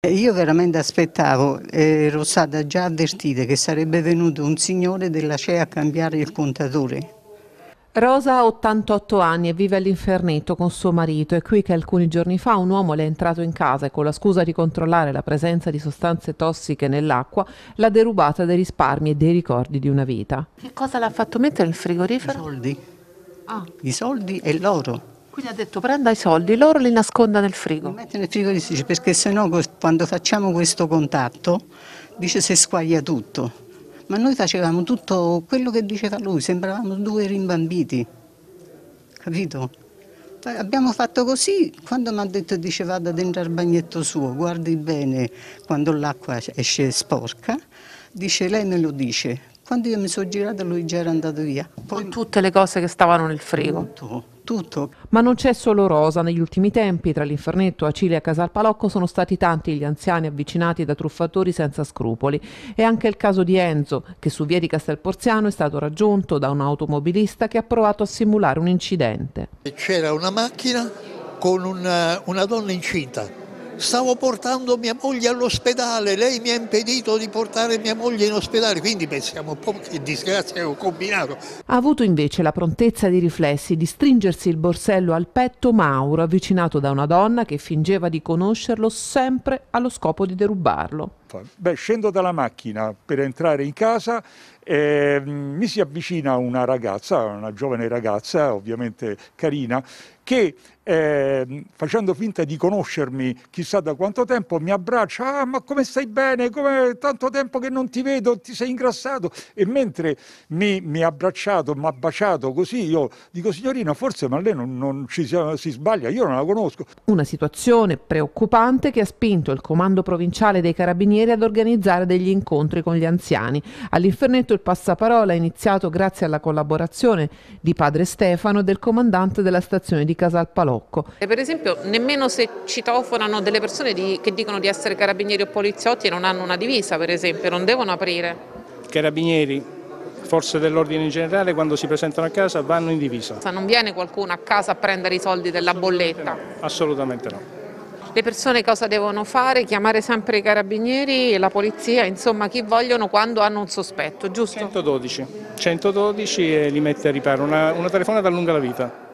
Eh, io veramente aspettavo, ero eh, stata già avvertita che sarebbe venuto un signore della CEA a cambiare il contatore. Rosa ha 88 anni e vive all'Inferneto con suo marito. È qui che alcuni giorni fa un uomo le è entrato in casa e con la scusa di controllare la presenza di sostanze tossiche nell'acqua l'ha derubata dei risparmi e dei ricordi di una vita. Che cosa l'ha fatto mettere nel frigorifero? I soldi. Ah. I soldi e l'oro. Quindi ha detto prenda i soldi, loro li nasconda nel frigo. Li mette nel frigo perché sennò quando facciamo questo contatto dice se squaglia tutto. Ma noi facevamo tutto quello che diceva lui, sembravamo due rimbambiti, capito? Cioè, abbiamo fatto così, quando mi ha detto dice vada dentro al bagnetto suo, guardi bene quando l'acqua esce sporca, dice lei me lo dice, quando io mi sono girata lui già era andato via. Poi... Con tutte le cose che stavano nel frigo. Tutto, tutto. Ma non c'è solo Rosa. Negli ultimi tempi, tra l'Infernetto, Acile e Casalpalocco, sono stati tanti gli anziani avvicinati da truffatori senza scrupoli. E anche il caso di Enzo, che su via di Castelporziano è stato raggiunto da un automobilista che ha provato a simulare un incidente. C'era una macchina con una, eh, una donna incinta stavo portando mia moglie all'ospedale, lei mi ha impedito di portare mia moglie in ospedale, quindi pensiamo un po' che disgrazia ho combinato. Ha avuto invece la prontezza di riflessi di stringersi il borsello al petto Mauro, avvicinato da una donna che fingeva di conoscerlo sempre allo scopo di derubarlo tappa? Esatto. Beh, scendo dalla macchina per entrare in casa e mm, mi si avvicina una ragazza, una giovane ragazza, ovviamente carina, che eh, facendo finta di conoscermi chissà da quanto tempo mi abbraccia, ah ma come stai bene, come tanto tempo che non ti vedo, ti sei ingrassato e mentre mi, mi ha abbracciato, mi ha baciato così, io dico signorina forse ma lei non, non ci si, si sbaglia, io non la conosco. Una situazione preoccupante che ha spinto il comando provinciale dei carabinieri stranieri ad organizzare degli incontri con gli anziani. All'Infernetto il passaparola è iniziato grazie alla collaborazione di padre Stefano e del comandante della stazione di Casal Palocco. Eh, per esempio nemmeno se citofonano delle persone di, che dicono di essere carabinieri o poliziotti e non hanno una divisa per esempio, non devono aprire. Carabinieri, forze dell'ordine in generale quando si presentano a casa vanno in divisa. Non viene qualcuno a casa a prendere i soldi della bolletta? No, assolutamente no le persone cosa devono fare, chiamare sempre i carabinieri, la polizia, insomma chi vogliono quando hanno un sospetto, giusto? 112, 112 e li mette a riparo, una, una telefonata allunga la vita.